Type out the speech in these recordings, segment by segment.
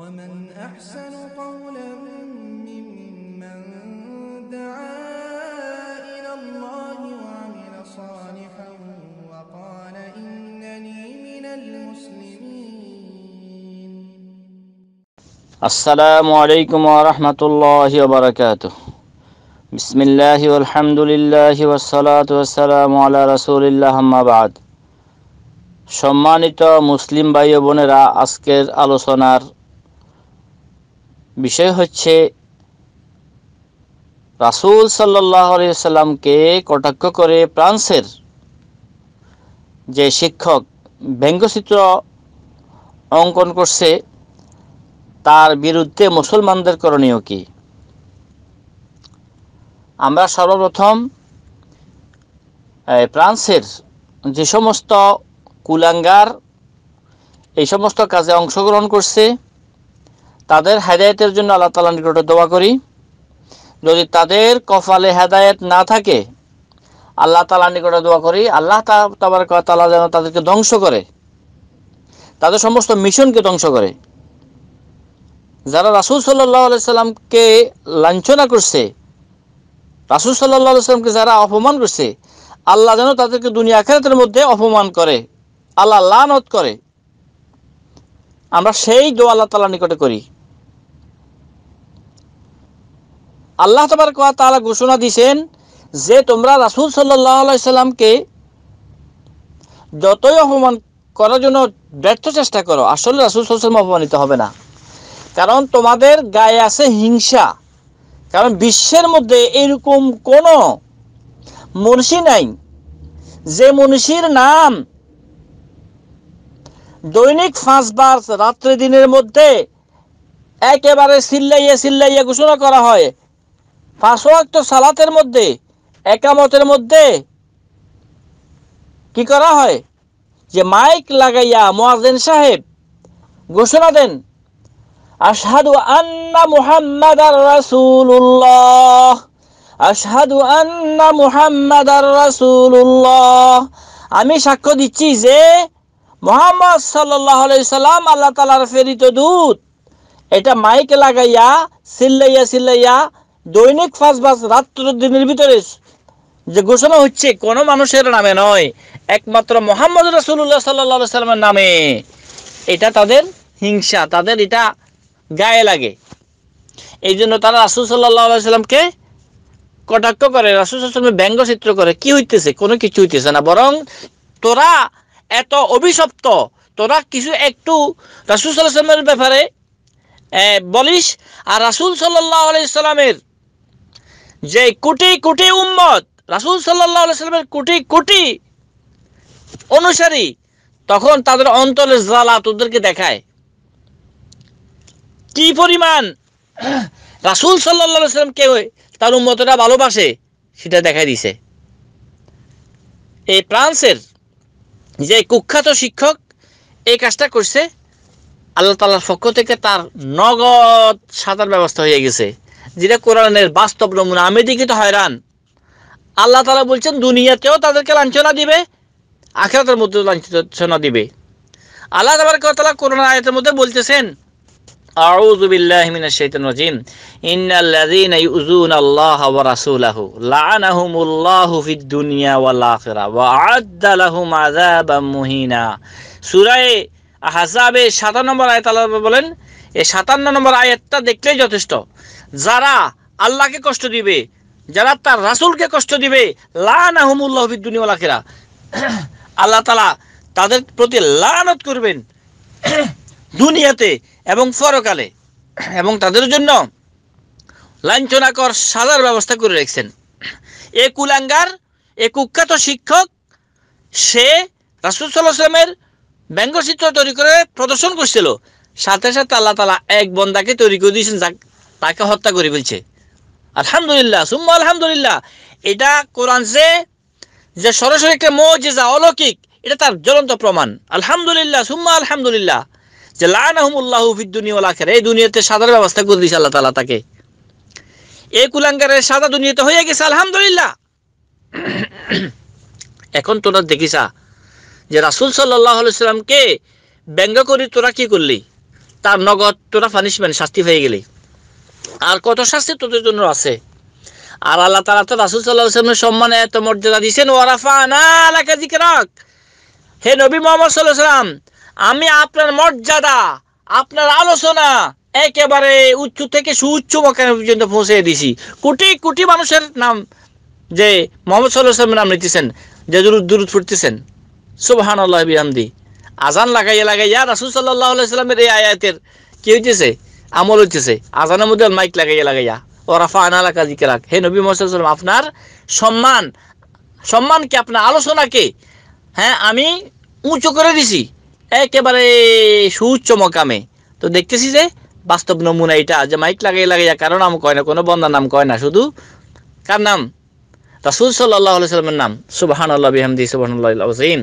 ومن أحسن قولا ممن دعا إلى الله وعمل صالحا وقال إنني من المسلمين السلام عليكم ورحمة الله وبركاته بسم الله والحمد لله والصلاة والسلام على رسول الله ما بعد সম্মানিত মুসলিম ভাই বোনেরা আজকের আলোচনার বিষয় হচ্ছে রাসুল সাল্লাহ সাল্লামকে কটাক্ষ করে ফ্রান্সের যে শিক্ষক ব্যঙ্গচিত্র অঙ্কন করছে তার বিরুদ্ধে মুসলমানদের করণীয় কি আমরা সর্বপ্রথম ফ্রান্সের যে সমস্ত কুলাঙ্গার এই সমস্ত কাজে অংশগ্রহণ করছে তাদের হেদায়তের জন্য আল্লাহ তালা নিকটে দোয়া করি যদি তাদের কফালে হেদায়ত না থাকে আল্লাহ তালা নিকটে দোয়া করি আল্লাহ তাবার তালা যেন তাদেরকে ধ্বংস করে তাদের সমস্ত মিশনকে ধ্বংস করে যারা রাসুল সাল্লাহ সাল্লামকে লাঞ্ছনা করছে রাসুল সাল্লাহ সাল্লামকে যারা অপমান করছে আল্লাহ যেন তাদেরকে দুনিয়া খেরাতের মধ্যে অপমান করে আল্লাহ লানত করে আমরা সেই দোয়া আল্লাহ তালা নিকটে করি আল্লাহ তোমার কথা তালা ঘোষণা দিছেন যে তোমরা রাসুল সাল্লাহ সাল্লামকে যতই অপমান করার জন্য ব্যর্থ চেষ্টা করো আসলে রাসুল সাল্লাম অপমানিত হবে না কারণ তোমাদের গায়ে আছে হিংসা কারণ বিশ্বের মধ্যে এরকম কোন মনীষী নাই যে মনীষীর নাম দৈনিক পাঁচবার রাত্রে দিনের মধ্যে একেবারে সিল্লাইয়া সিল্লাইয়া ঘোষণা করা হয় পাঁচ ওয়াক্ত সালাতের মধ্যে একামতের মধ্যে কি করা হয় যে মাইক লাগাইয়া মোয়াজেন সাহেব ঘোষণা দেন আশহাদু আন্না মুহাম্মাদার উল্লাহ আশহাদু আন্না মুহাম্মাদার রাসূলুল্লাহ আমি সাক্ষ্য দিচ্ছি যে মোহাম্মদ সাল্লাল্লাহু সাল্লাম আল্লাহ তালার ফেরিত দূত এটা মাইক লাগাইয়া সিল্লাইয়া সিল্লাইয়া দৈনিক ফার্স্ট বাস রাত্র দিনের ভিতরে যে ঘোষণা হচ্ছে কোনো মানুষের নামে নয় একমাত্র মোহাম্মদ রাসুল্লাহ সাল্লা সাল্লামের নামে এটা তাদের হিংসা তাদের এটা গায়ে লাগে এই জন্য তারা রাসুল সাল্লাহামকে কটাক্ষ করে রাসুল ব্যঙ্গ ব্যঙ্গচিত্র করে কি হইতেছে কোনো কিছু হইতেছে না বরং তোরা এত অভিশপ্ত তোরা কিছু একটু রাসুল সাল্লাহ সাল্লামের ব্যাপারে বলিস আর রাসুল সাল্লাহ আলাইসাল্লামের যে কোটি কোটি উম্মত রাসুল সাল্লাহ সাল্লামের কোটি কোটি অনুসারী তখন তাদের অন্তরের জ্বালা তোদেরকে দেখায় কি পরিমাণ রাসুল সাল্লাহ কে তার উন্মতটা ভালোবাসে সেটা দেখাই দিছে এই ফ্রান্সের যে কুখ্যাত শিক্ষক এই কাজটা করছে আল্লাহ তাল্লাহার পক্ষ থেকে তার নগদ সাদার ব্যবস্থা হয়ে গেছে যেটা কোরআনের বাস্তব নমুনা আমি দেখি তো হয়রান আল্লাহ তালা বলছেন দুনিয়াতেও তাদেরকে লাঞ্ছনা দিবে আখেরাতের মধ্যে লাঞ্ছনা দিবে আল্লাহ কে তালা কোরআন আয়তের মধ্যে বলতেছেন أعوذ بالله من الشيطان الرجيم إن الذين يؤذون الله ورسوله لعنهم الله في الدنيا والآخرة وأعد لهم عذابا مهينا سورة আহজাবে সাতান্ন নম্বর আয়াত আল্লাহ বলেন এই সাতান্ন নম্বর আয়াতটা দেখলেই যথেষ্ট যারা আল্লাহকে কষ্ট দিবে যারা তার রাসুলকে কষ্ট দিবে লাহমুল্লাহ বিদ্যুনিওয়ালাকেরা আল্লাহ তালা তাদের প্রতি লানত করবেন দুনিয়াতে এবং ফরকালে এবং তাদের জন্য লাঞ্ছনাকর সাজার ব্যবস্থা করে রেখেছেন এ কুলাঙ্গার এ কুখ্যাত শিক্ষক সে রাসুল সাল্লাহামের ব্যঙ্গচিত্র তৈরি করে প্রদর্শন করছিল সাথে সাথে আল্লাহ তালা এক বন্দাকে তৈরি করে দিয়েছেন তাকে হত্যা করে ফেলছে আলহামদুলিল্লাহ সুম্মা আলহামদুলিল্লাহ এটা কোরআন যে যে সরাসরি একটা মজেজা অলৌকিক এটা তার জ্বলন্ত প্রমাণ আলহামদুলিল্লাহ সুম্মা আলহামদুলিল্লাহ যে লানাহমুল্লাহ ফিদ্দুনিওয়ালা এই দুনিয়াতে সাদার ব্যবস্থা করে দিয়েছে আল্লাহ তালা তাকে এই কুলাঙ্গারের সাদা দুনিয়াতে হয়ে গেছে আলহামদুলিল্লাহ এখন তোরা দেখিসা যে রাসুল সাল্লাহ সাল্লামকে ব্যঙ্গ করি তোরা কি করলি তার নগদ তোরা পানিশমেন্ট শাস্তি হয়ে গেলি আর কত শাস্তি তোদের জন্য আছে আর আল্লাহ তালা তো রাসুল সাল্লাহ সম্মানে এত মর্যাদা দিয়েছেন ওয়ারাফা না আলাকা হে নবী মোহাম্মদ সাল্লাহ সাল্লাম আমি আপনার মর্যাদা আপনার আলোচনা একেবারে উচ্চ থেকে সুউচ্চ মকানে পর্যন্ত পৌঁছে দিছি কোটি কোটি মানুষের নাম যে মোহাম্মদ সাল্লাহ নাম নিতেছেন যে দূর দূর ফুটতেছেন সুবাহান আল্লাহ বিহামদি আজান লাগাইয়া লাগাইয়া রাসুল সাল্লাহ আলাইসালামের এই আয়াতের কি হইতেছে আমল হইতেছে আজানের মধ্যে মাইক লাগাইয়া লাগাইয়া ও রাফা আনা আলা কাজি কেরাক হে নবী মোহাম্মদ আপনার সম্মান সম্মানকে আপনার আলোচনাকে হ্যাঁ আমি উঁচু করে দিছি একেবারে সুউচ্চ মকামে তো দেখতেছি যে বাস্তব নমুনা এটা যে মাইক লাগাই লাগাইয়া কারো নাম কয় না কোনো বন্দার নাম কয় না শুধু কার নাম রাসুল সাল্লাহ সাল্লামের নাম সুবাহান আল্লাহ বিহামদি সুবাহান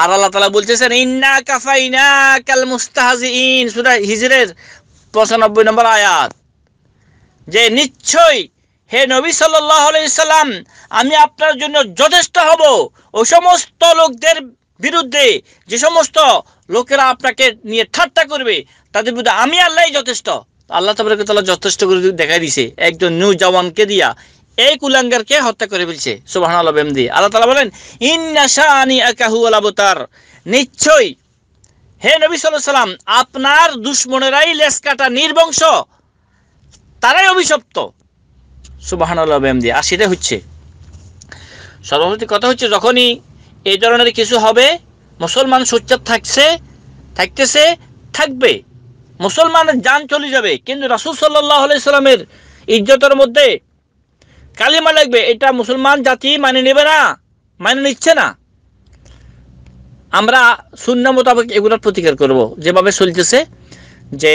আর আল্লাহ তালা বলতেছেন ইন্না কাফাইনা কাল ইন সুদা হিজরের পঁচানব্বই নম্বর আয়াত যে নিশ্চয়ই হে নবী সাল্লাম আমি আপনার জন্য যথেষ্ট হব ওই সমস্ত লোকদের বিরুদ্ধে যে সমস্ত লোকেরা আপনাকে নিয়ে ঠাট্টা করবে তাদের বিরুদ্ধে আমি আল্লাহ যথেষ্ট আল্লাহ তাবরকে তালা যথেষ্ট করে দেখাই দিছে একজন নিউ জওয়ানকে দিয়া এই কুলাঙ্গারকে হত্যা করে ফেলছে সুবাহ আল্লাহ দিয়ে আল্লাহ তালা বলেন ইন্না আনি আকাহু আলাবতার নিশ্চয়ই হে নবী সাল্লাহ সাল্লাম আপনার দুশ্মনেরাই লেস কাটা নির্বংশ তারাই অভিশপ্ত সুবাহানুল্লাহ দিয়ে আর সেটাই হচ্ছে সর্বপ্রতি কথা হচ্ছে যখনই এই ধরনের কিছু হবে মুসলমান সোচ্চার থাকছে থাকতেছে থাকবে মুসলমানের যান চলে যাবে কিন্তু রাসুল সাল্লাহ সাল্লামের ইজ্জতের মধ্যে কালিমা লাগবে এটা মুসলমান জাতি মানে নেবে না মানে নিচ্ছে না আমরা শূন্য মোতাবেক এগুলোর প্রতিকার করব যেভাবে চলতেছে যে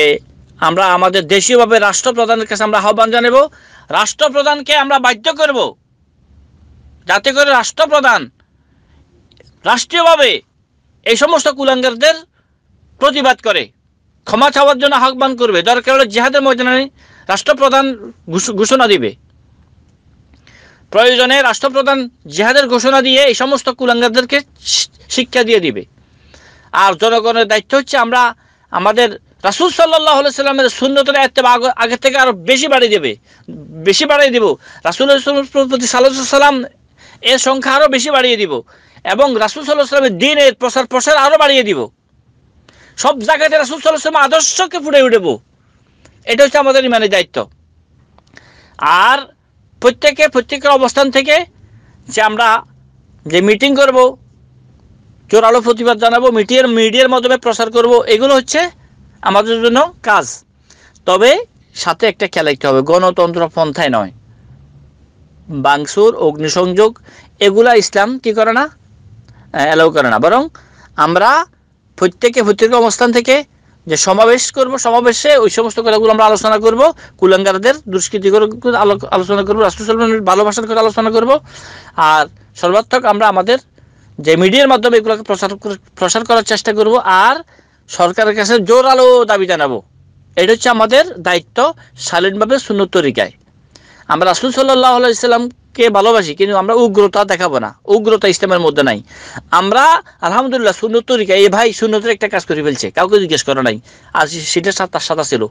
আমরা আমাদের দেশীয়ভাবে রাষ্ট্রপ্রধানের কাছে আমরা আহ্বান জানাবো রাষ্ট্রপ্রধানকে আমরা বাধ্য করব যাতে করে রাষ্ট্রপ্রধান রাষ্ট্রীয়ভাবে এই সমস্ত কুলাঙ্গারদের প্রতিবাদ করে ক্ষমা চাওয়ার জন্য আহ্বান করবে দরকার হলে জিহাদের ময়দানে রাষ্ট্রপ্রধান ঘোষণা দিবে প্রয়োজনে রাষ্ট্রপ্রধান জিহাদের ঘোষণা দিয়ে এই সমস্ত কুলাঙ্গারদেরকে শিক্ষা দিয়ে দিবে আর জনগণের দায়িত্ব হচ্ছে আমরা আমাদের রাসুল সাল্লাহ সাল্লামের সুন্দর আগে থেকে আরও বেশি বাড়িয়ে দেবে বেশি বাড়িয়ে দিব রাসুল প্রতি সাল্লাম এর সংখ্যা আরও বেশি বাড়িয়ে দিব এবং রাসুল সাল্লাহ সাল্লামের দিনের প্রসার প্রসার আরও বাড়িয়ে দিব সব জায়গাতে রাসুল সাল্লাহ সাল্লাম আদর্শকে ফুটে উঠেব এটা হচ্ছে আমাদের ইমানের দায়িত্ব আর প্রত্যেকে প্রত্যেকের অবস্থান থেকে যে আমরা যে মিটিং করব জোরালো প্রতিবাদ জানাবো মিডিয়ার মিডিয়ার মাধ্যমে প্রচার করব এগুলো হচ্ছে আমাদের জন্য কাজ তবে সাথে একটা খেয়াল রাখতে হবে গণতন্ত্র পন্থায় নয় বাংসুর অগ্নিসংযোগ এগুলা ইসলাম কি করে না অ্যালাউ করে না বরং আমরা প্রত্যেকে প্রত্যেক অবস্থান থেকে যে সমাবেশ করব সমাবেশে ওই সমস্ত কথাগুলো আমরা আলোচনা করব কুলাঙ্গারদের দুষ্কৃতি করে আলোচনা করবো রাষ্ট্র ভালোবাসার করে আলোচনা করব আর সর্বাত্মক আমরা আমাদের যে মিডিয়ার মাধ্যমে এগুলোকে প্রচার প্রসার করার চেষ্টা করব আর সরকারের কাছে জোরালো দাবি জানাবো এটা হচ্ছে আমাদের দায়িত্ব শালীনভাবে সুন্নত তরিকায় আমরা রাসুল সাল্লাহ ইসলামকে ভালোবাসি কিন্তু আমরা উগ্রতা দেখাবো না উগ্রতা ইসলামের মধ্যে নাই আমরা আলহামদুলিল্লাহ সুন্নত তরিকায় এ ভাই সুন্নতের একটা কাজ করে ফেলছে কাউকে জিজ্ঞেস করা নাই আর সেটা তার সাদা ছিল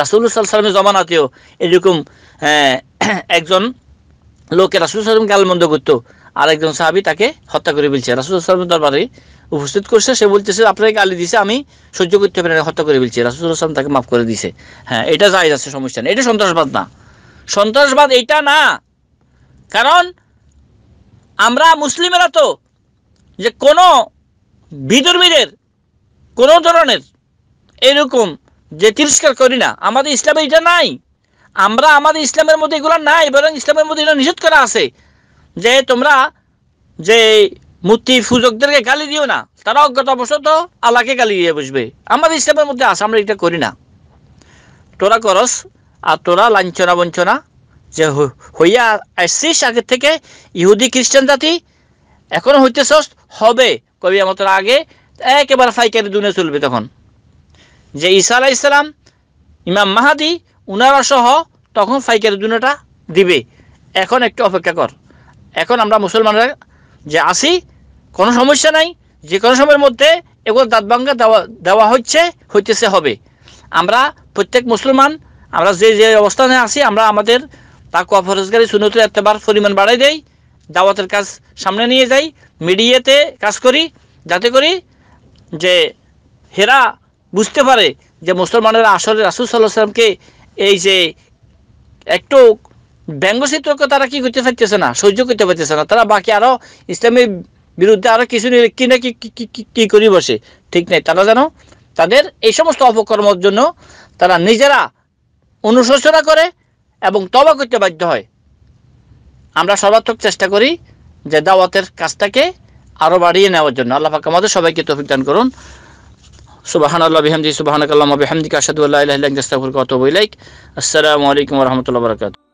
রাসুল্লাহ সাল্লামের জমানাতেও এরকম হ্যাঁ, একজন লোকে রাসুল সাল্লাম আলমন্দ করতো আরেকজন সাহাবি তাকে হত্যা করে ফেলছে রাসুলসাল্লাম দরবারে উপস্থিত করছে সে বলতেছে আপনাকে গালি দিছে আমি সহ্য করতে পারি হত্যা করে ফেলছি রাসুলসাল্লাম তাকে মাফ করে দিছে হ্যাঁ এটা যাই আছে সমস্যা নেই এটা সন্ত্রাসবাদ না সন্ত্রাসবাদ এটা না কারণ আমরা মুসলিমেরা তো যে কোনো বিদর্মীদের কোনো ধরনের এরকম যে তিরস্কার করি না আমাদের ইসলামে এটা নাই আমরা আমাদের ইসলামের মধ্যে এগুলো নাই বরং ইসলামের মধ্যে এটা নিষেধ করা আছে যে তোমরা যে মূর্তি পূজকদেরকে গালি দিও না তারা অজ্ঞতাবশত আল্লাহকে গালি দিয়ে বুঝবে আমার ইসলামের মধ্যে আস আমরা এটা করি না তোরা করস আর তোরা লাঞ্ছনা বঞ্চনা যে হইয়া আসছিস আগের থেকে ইহুদি খ্রিস্টান জাতি এখনও হইতেছ হবে কবি আমার আগে একেবারে ফাইকারি দুনে চলবে তখন যে ঈসা আলাহ ইসলাম ইমাম মাহাদি উনারা সহ তখন ফাইকারি দুনেটা দিবে এখন একটু অপেক্ষা কর এখন আমরা মুসলমানরা যে আসি কোনো সমস্যা নাই যে কোনো সময়ের মধ্যে এগুলো দাঁত ভাঙ্গা দেওয়া দেওয়া হচ্ছে হইতেছে হবে আমরা প্রত্যেক মুসলমান আমরা যে যে অবস্থানে আছি আমরা আমাদের তাকুয়া ফরজগারি সুনতুল এতবার পরিমাণ বাড়াই দেই দাওয়াতের কাজ সামনে নিয়ে যাই মিডিয়াতে কাজ করি যাতে করি যে হেরা বুঝতে পারে যে মুসলমানেরা আসলে রাসুল সাল্লাহ সাল্লামকে এই যে একটু ব্যঙ্গচিত্রকে তারা কি করতে পারতেছে না সহ্য করতে পারতেছে না তারা বাকি আরো ইসলামের বিরুদ্ধে আরো কিছু কি না কি করি বসে ঠিক নাই তারা যেন তাদের এই সমস্ত অপকর্মর জন্য তারা নিজেরা অনুশোচনা করে এবং তবা করতে বাধ্য হয় আমরা সর্বাত্মক চেষ্টা করি যে দাওয়াতের কাজটাকে আরও বাড়িয়ে নেওয়ার জন্য আল্লাহ পাক আমাদের সবাইকে তফিক দান করুন সুবাহান আল্লাহ বিহামদি সুবাহানকাল্লাহ বিহামদিকা আসাদুল্লাহ ইসলাম কত বইলাইক আসসালামু আলাইকুম রহমতুল্লাহ বরকাত